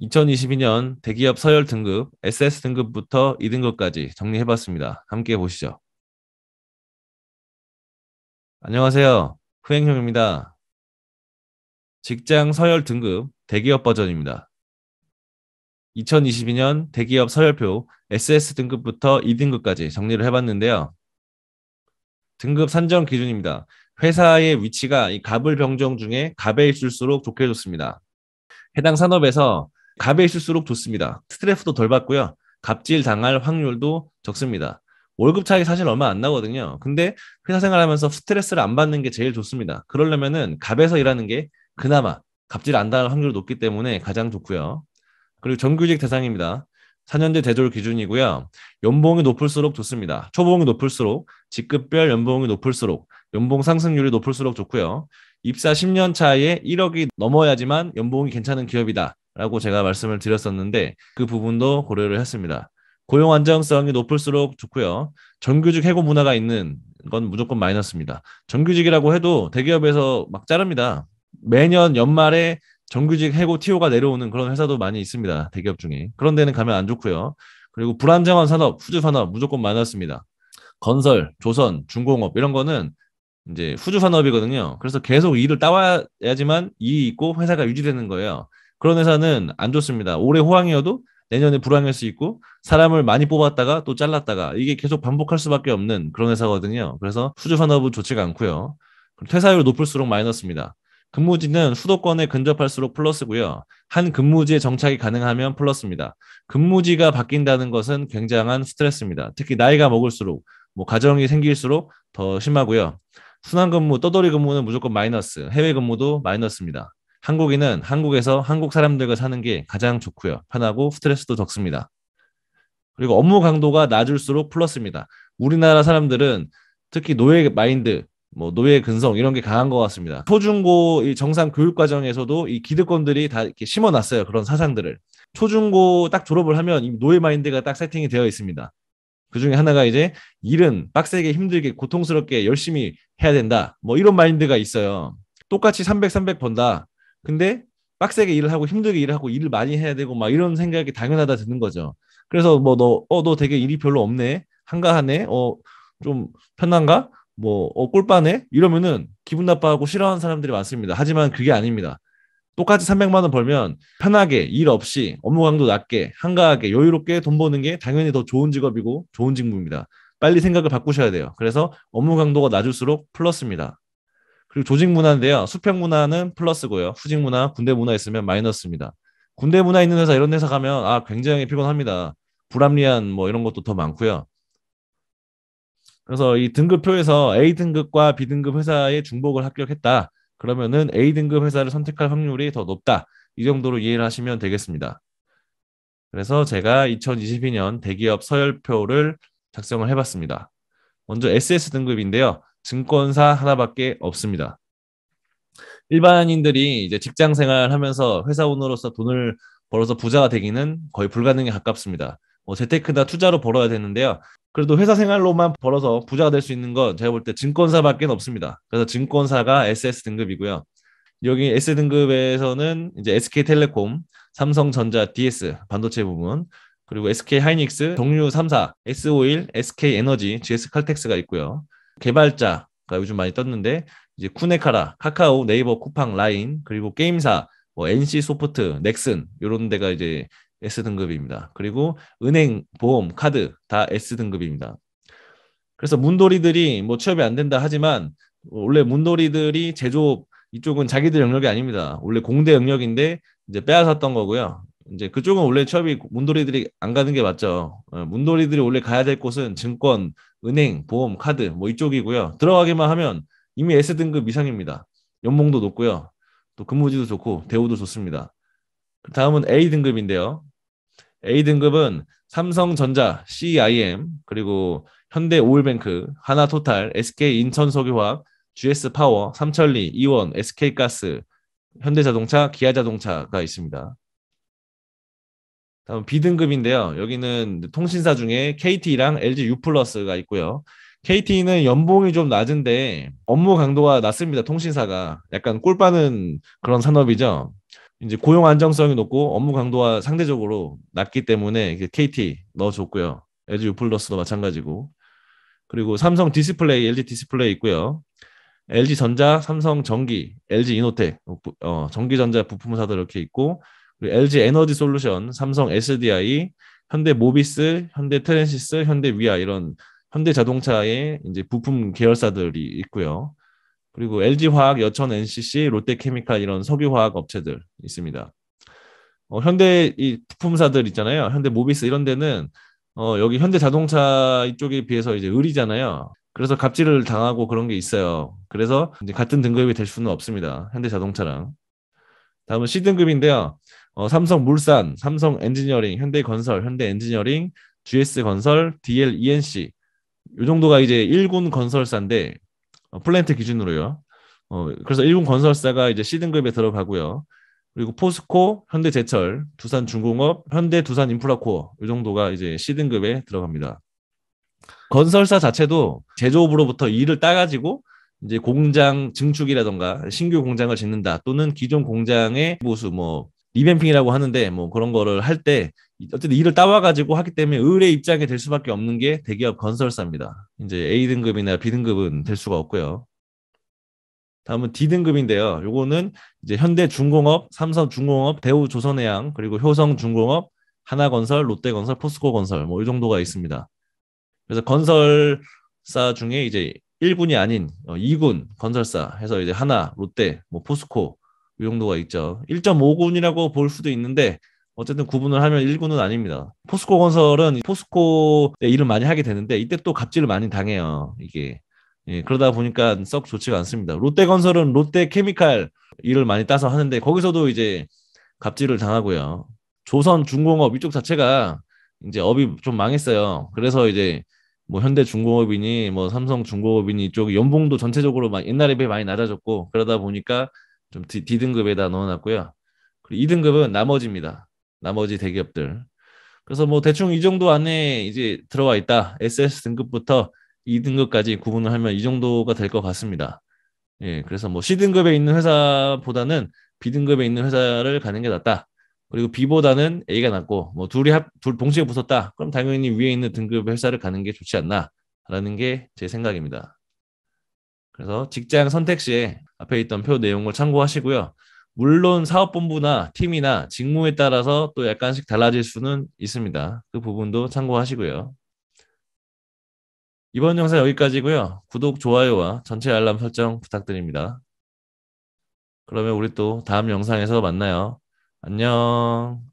2022년 대기업 서열 등급 SS 등급부터 2등급까지 정리해봤습니다. 함께 보시죠. 안녕하세요. 후행형입니다. 직장 서열 등급 대기업 버전입니다. 2022년 대기업 서열표 SS 등급부터 2등급까지 정리를 해봤는데요. 등급 산정 기준입니다. 회사의 위치가 이 갑을 병정 중에 갑에 있을수록 좋게 좋습니다. 해당 산업에서 갑에 있을수록 좋습니다. 스트레스도 덜 받고요. 갑질 당할 확률도 적습니다. 월급 차이 사실 얼마 안 나거든요. 근데 회사 생활하면서 스트레스를 안 받는 게 제일 좋습니다. 그러려면은 갑에서 일하는 게 그나마 갑질 안 당할 확률이 높기 때문에 가장 좋고요. 그리고 정규직 대상입니다. 4년제 대졸 기준이고요. 연봉이 높을수록 좋습니다. 초봉이 높을수록 직급별 연봉이 높을수록 연봉 상승률이 높을수록 좋고요. 입사 10년 차에 1억이 넘어야지만 연봉이 괜찮은 기업이다. 라고 제가 말씀을 드렸었는데 그 부분도 고려를 했습니다. 고용 안정성이 높을수록 좋고요. 정규직 해고 문화가 있는 건 무조건 마이너스입니다. 정규직이라고 해도 대기업에서 막 자릅니다. 매년 연말에 정규직 해고 TO가 내려오는 그런 회사도 많이 있습니다. 대기업 중에. 그런 데는 가면 안 좋고요. 그리고 불안정한 산업, 후주 산업 무조건 마이너스입니다. 건설, 조선, 중공업 이런 거는 이제 후주 산업이거든요. 그래서 계속 일을 따와야지만 이익 있고 회사가 유지되는 거예요. 그런 회사는 안 좋습니다. 올해 호황이어도 내년에 불황일 수 있고 사람을 많이 뽑았다가 또 잘랐다가 이게 계속 반복할 수밖에 없는 그런 회사거든요. 그래서 수주 산업은 좋지가 않고요. 퇴사율 높을수록 마이너스입니다. 근무지는 수도권에 근접할수록 플러스고요. 한 근무지에 정착이 가능하면 플러스입니다. 근무지가 바뀐다는 것은 굉장한 스트레스입니다. 특히 나이가 먹을수록 뭐 가정이 생길수록 더 심하고요. 순환 근무, 떠돌이 근무는 무조건 마이너스, 해외 근무도 마이너스입니다. 한국인은 한국에서 한국 사람들과 사는 게 가장 좋고요. 편하고 스트레스도 적습니다. 그리고 업무 강도가 낮을수록 플러스입니다. 우리나라 사람들은 특히 노예 마인드, 뭐 노예 근성 이런 게 강한 것 같습니다. 초중고 이 정상 교육 과정에서도 이 기득권들이 다 이렇게 심어놨어요. 그런 사상들을 초중고 딱 졸업을 하면 노예 마인드가 딱 세팅이 되어 있습니다. 그 중에 하나가 이제 일은 빡세게 힘들게 고통스럽게 열심히 해야 된다. 뭐 이런 마인드가 있어요. 똑같이 300, 300 번다. 근데 빡세게 일을 하고 힘들게 일을 하고 일을 많이 해야 되고 막 이런 생각이 당연하다 드는 거죠. 그래서 뭐 너 어너 어, 되게 일이 별로 없네 한가하네 어 좀 편한가 뭐어 꿀빠네 이러면은 기분 나빠하고 싫어하는 사람들이 많습니다. 하지만 그게 아닙니다. 똑같이 300만 원 벌면 편하게 일 없이 업무 강도 낮게 한가하게 여유롭게 돈 버는 게 당연히 더 좋은 직업이고 좋은 직무입니다. 빨리 생각을 바꾸셔야 돼요. 그래서 업무 강도가 낮을수록 플러스입니다. 그리고 조직 문화인데요. 수평 문화는 플러스고요. 후직 문화, 군대 문화 있으면 마이너스입니다. 군대 문화 있는 회사 이런 회사 가면 아 굉장히 피곤합니다. 불합리한 뭐 이런 것도 더 많고요. 그래서 이 등급표에서 A 등급과 B 등급 회사에 중복을 합격했다. 그러면은 A 등급 회사를 선택할 확률이 더 높다. 이 정도로 이해를 하시면 되겠습니다. 그래서 제가 2022년 대기업 서열표를 작성을 해봤습니다. 먼저 SS 등급인데요. 증권사 하나밖에 없습니다. 일반인들이 이제 직장 생활하면서 회사원으로서 돈을 벌어서 부자가 되기는 거의 불가능에 가깝습니다. 뭐 재테크나 투자로 벌어야 되는데요. 그래도 회사 생활로만 벌어서 부자가 될 수 있는 건 제가 볼 때 증권사밖에 없습니다. 그래서 증권사가 SS 등급이고요. 여기 S 등급에서는 이제 SK텔레콤, 삼성전자 DS 반도체 부분 그리고 SK 하이닉스, 정유 3사, S 오일, SK 에너지, GS 칼텍스가 있고요. 개발자가 그러니까 요즘 많이 떴는데 이제 쿠네카라, 카카오, 네이버, 쿠팡, 라인 그리고 게임사, 뭐 NC 소프트, 넥슨 요런 데가 이제 S 등급입니다. 그리고 은행, 보험, 카드 다 S 등급입니다. 그래서 문돌이들이 뭐 취업이 안 된다 하지만 원래 문돌이들이 제조업 이쪽은 자기들 영역이 아닙니다. 원래 공대 영역인데 이제 빼앗았던 거고요. 이제 그쪽은 원래 취업이 문돌이들이 안 가는 게 맞죠. 어, 문돌이들이 원래 가야 될 곳은 증권, 은행, 보험, 카드 뭐 이쪽이고요. 들어가기만 하면 이미 S등급 이상입니다. 연봉도 높고요. 또 근무지도 좋고 대우도 좋습니다. 다음은 A등급인데요. A등급은 삼성전자, CIM, 그리고 현대오일뱅크, 하나토탈, SK인천석유화학, GS파워, 삼천리, 이원, SK가스, 현대자동차, 기아자동차가 있습니다. 다음 B등급인데요. 여기는 통신사 중에 KT랑 LG U 플러스가 있고요. KT는 연봉이 좀 낮은데 업무 강도가 낮습니다. 통신사가 약간 꿀빠는 그런 산업이죠. 이제 고용 안정성이 높고 업무 강도가 상대적으로 낮기 때문에 KT 넣어줬고요. LG U 플러스도 마찬가지고 그리고 삼성 디스플레이, LG 디스플레이 있고요. LG 전자, 삼성 전기, LG 이노텍, 어, 전기전자 부품사도 이렇게 있고 우리 LG 에너지 솔루션, 삼성 SDI, 현대 모비스, 현대 트랜시스, 현대 위아 이런 현대 자동차의 이제 부품 계열사들이 있고요. 그리고 LG 화학, 여천 NCC, 롯데케미칼 이런 석유화학 업체들 있습니다. 어, 현대 이 부품사들 있잖아요. 현대 모비스 이런 데는 어, 여기 현대 자동차 이쪽에 비해서 이제 을이잖아요. 그래서 갑질을 당하고 그런 게 있어요. 그래서 이제 같은 등급이 될 수는 없습니다. 현대 자동차랑. 다음은 C등급인데요. 어, 삼성 물산, 삼성 엔지니어링, 현대건설, 현대엔지니어링, GS건설, DLENC 이 정도가 이제 1군 건설사인데 어, 플랜트 기준으로요. 어, 그래서 1군 건설사가 이제 C등급에 들어가고요. 그리고 포스코, 현대제철, 두산중공업, 현대두산인프라코이 정도가 이제 C등급에 들어갑니다. 건설사 자체도 제조업으로부터 일을 따가지고 이제 공장 증축이라던가 신규 공장을 짓는다 또는 기존 공장의 모수 뭐 리뱀핑이라고 하는데 뭐 그런 거를 할 때 어쨌든 일을 따와가지고 하기 때문에 의뢰 입장에 될 수밖에 없는 게 대기업 건설사입니다. 이제 A 등급이나 B 등급은 될 수가 없고요. 다음은 D 등급인데요. 요거는 이제 현대중공업, 삼성중공업, 대우조선해양, 그리고 효성중공업, 하나건설, 롯데건설, 포스코건설 뭐 이 정도가 있습니다. 그래서 건설사 중에 이제 1군이 아닌 2군 어, 건설사 해서 이제 하나, 롯데, 뭐 포스코, 용도가 있죠. 1.5군이라고 볼 수도 있는데 어쨌든 구분을 하면 1군은 아닙니다. 포스코 건설은 포스코 일을 많이 하게 되는데 이때 또 갑질을 많이 당해요. 이게 예, 그러다 보니까 썩 좋지가 않습니다. 롯데건설은 롯데케미칼 일을 많이 따서 하는데 거기서도 이제 갑질을 당하고요. 조선중공업 이쪽 자체가 이제 업이 좀 망했어요. 그래서 이제 뭐 현대중공업이니 뭐 삼성중공업이니 이쪽 연봉도 전체적으로 막 옛날에 비해 많이 낮아졌고 그러다 보니까 좀 D, D등급에다 넣어놨고요. 그리고 2등급은 나머지입니다. 나머지 대기업들. 그래서 뭐 대충 이 정도 안에 이제 들어와 있다. SS 등급부터 2등급까지 구분을 하면 이 정도가 될 것 같습니다. 예, 그래서 뭐 C등급에 있는 회사보다는 B등급에 있는 회사를 가는 게 낫다. 그리고 B보다는 A가 낫고 뭐 둘이 합, 둘 동시에 붙었다. 그럼 당연히 위에 있는 등급 회사를 가는 게 좋지 않나라는 게 제 생각입니다. 그래서 직장 선택 시에 앞에 있던 표 내용을 참고하시고요. 물론 사업본부나 팀이나 직무에 따라서 또 약간씩 달라질 수는 있습니다. 그 부분도 참고하시고요. 이번 영상 여기까지고요. 구독, 좋아요와 전체 알람 설정 부탁드립니다. 그러면 우리 또 다음 영상에서 만나요. 안녕.